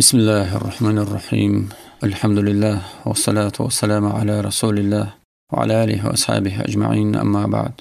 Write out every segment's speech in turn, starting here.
بسم الله الرحمن الرحيم الحمد لله والصلاة والسلام على رسول الله وعلى آله وأصحابه أجمعين أما بعد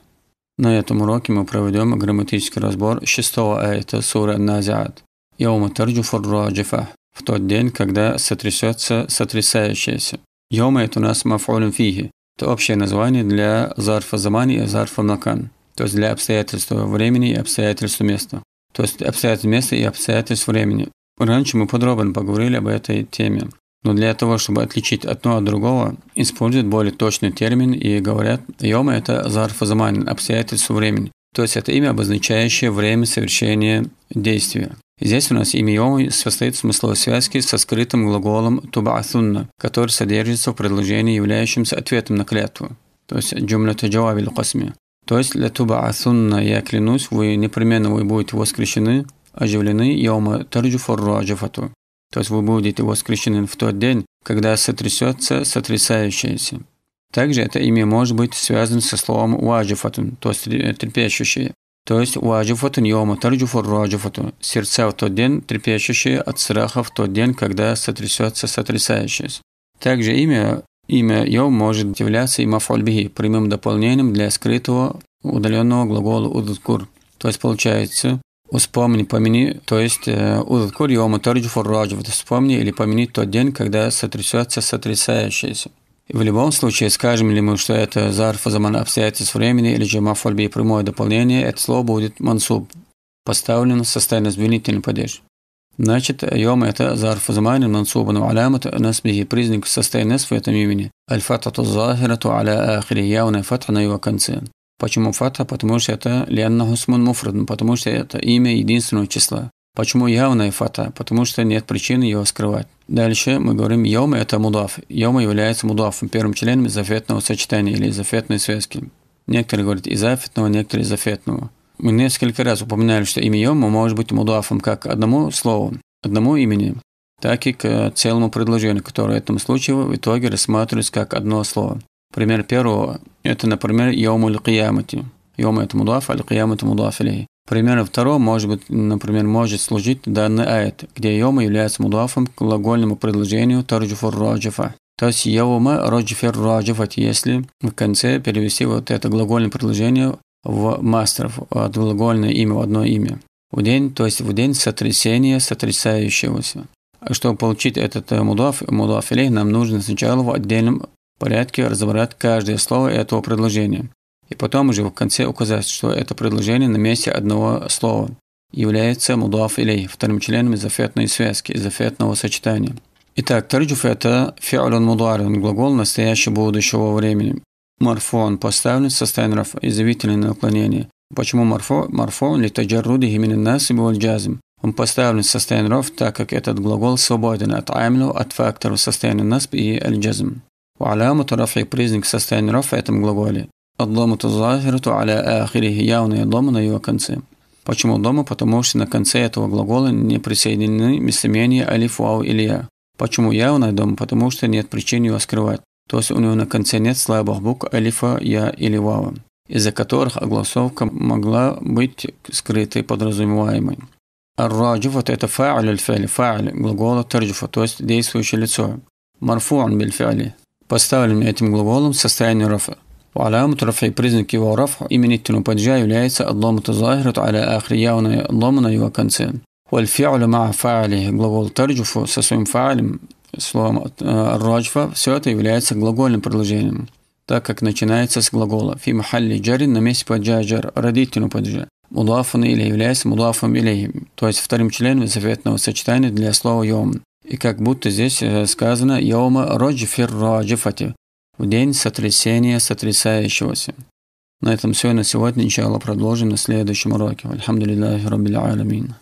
На этом уроке мы проведем грамматический разбор шестого аята суры Назиат «Яума тарджуфур раджифа» в тот день, когда сотрясется сотрясающееся. Йома – это у нас мафулин фихи. Это общее название для зарфа замани и зарфа накан, то есть для обстоятельства времени и обстоятельств места. То есть обстоятельств места и обстоятельств времени. Раньше мы подробно поговорили об этой теме, но для того, чтобы отличить одно от другого, используют более точный термин и говорят, йома – это зарфа заман, обстоятельство времени, то есть это имя, обозначающее время совершения действия. Здесь у нас имя йома состоит в смысловой связке со скрытым глаголом тубаасунна, который содержится в предложении, являющемся ответом на клятву, то есть джумля таджавабиль касми. То есть для тубаасунна я клянусь, вы непременно вы будете воскрешены, оживлены Йома Тарджуфорру Аджафату. То есть вы будете воскрешены в тот день, когда сотрясется сотрясающееся. Также это имя может быть связано со словом уаджифатун, то есть трепещущие. То есть уаджифатун йома тарджуфуру аджифатун. Сердца в тот день трепещущие от страха в тот день, когда сотрясется сотрясающееся. Также имя, имя йом может являться и мафольбихи, прямым дополнением для скрытого удаленного глагола удуткур. То есть получается, Вспомни, помни, то есть э, «Узадкур йома тарджу фурраджу» Вспомни или помни тот день, когда сотрясется сотрясающееся. В любом случае, скажем ли мы, что это зарфа заман обстоятельств времени или же мафольби прямое дополнение, это слово будет мансуб, поставлено в состояние звенительный падеж. Значит, йома – это зарф заман мансуба, на алямат насбихи, признак состояния в этом имени. Аль-фатату захирату аля ахири, явная фатха на его конце. Почему фатха? Потому что это лянна хусмун муфрад, ну, потому что это имя единственного числа. Почему явная фата? Потому что нет причины его скрывать. Дальше мы говорим, йома – это мудаф. Йома является мудафом, первым членом зафетного сочетания или зафетной связки. Некоторые говорят изафетного, некоторые изафетного. Мы несколько раз упоминали, что имя йома может быть мудафом как одному слову, одному имени, так и к целому предложению, которое в этом случае в итоге рассматривается как одно слово. Пример первого – это, например, «Йомуль Киямати». «Йома» – это мудаф, а «Киям» – это мудаф алей. Примером второго может быть, например, может служить данный аят, где «Йома» является мудафом к глагольному предложению «Тарджифур Раджифа». То есть «Йома Раджифир Раджифат», если в конце перевести вот это глагольное предложение в мастеров, от глагольное имя в одно имя. В день, то есть в день сотрясения сотрясающегося. Чтобы получить этот мудаф, э, мудаф илей, нам нужно сначала в отдельном порядке разобрать каждое слово этого предложения, и потом уже в конце указать, что это предложение на месте одного слова является мудаф илей, вторым членом зафетной связки, зафетного сочетания. Итак, тарджуф – это фиалун мударин, глагол настоящего будущего времени. Марфон поставлен со состояние раф, изъявительное наклонение. Почему марфо? Марфон ли таджарруди химин и джазм. Он поставлен со состояние так как этот глагол свободен от аймлю, от факторов состояния насп и аль-джазм. وعلامة رفع признак состояния رفع в этом глаголе. Адламуту захирту аля ахирихи явные дома на его конце. Почему дома? Потому что на конце этого глагола не присоединены местоимения алиф, вау или я. Почему явное дома? Потому что нет причин его скрывать. То есть у него на конце нет слабых букв алифа, я или вау, из-за которых огласовка могла быть скрытой, подразумеваемой. Ар-раджу вот это фа'аль аль-фа'ли, фа'аль глагола тарджуфа, то есть действующее лицо. Марфу'ан биль-фа'ли, поставленный этим глаголом в состоянии рафа. وعلامة رفع признак его رفع имени التنوبجا является الضم تظاهرة على آخر ياونا на его конце. والفعل مع فاعله глагол тарджуфу со своим фаалем словом الراجفة э, все это является глагольным предложением так как начинается с глагола في محل جر на месте паджа جر родительного паджа мудафан или является мудафом или то есть вторым членом заветного сочетания для слова йом и как будто здесь э, сказано «Йома роджфир роджифати» – в день сотрясения сотрясающегося. На этом все на сегодня. Начало продолжим на следующем уроке. Альхамдулиллахи раббил алямин.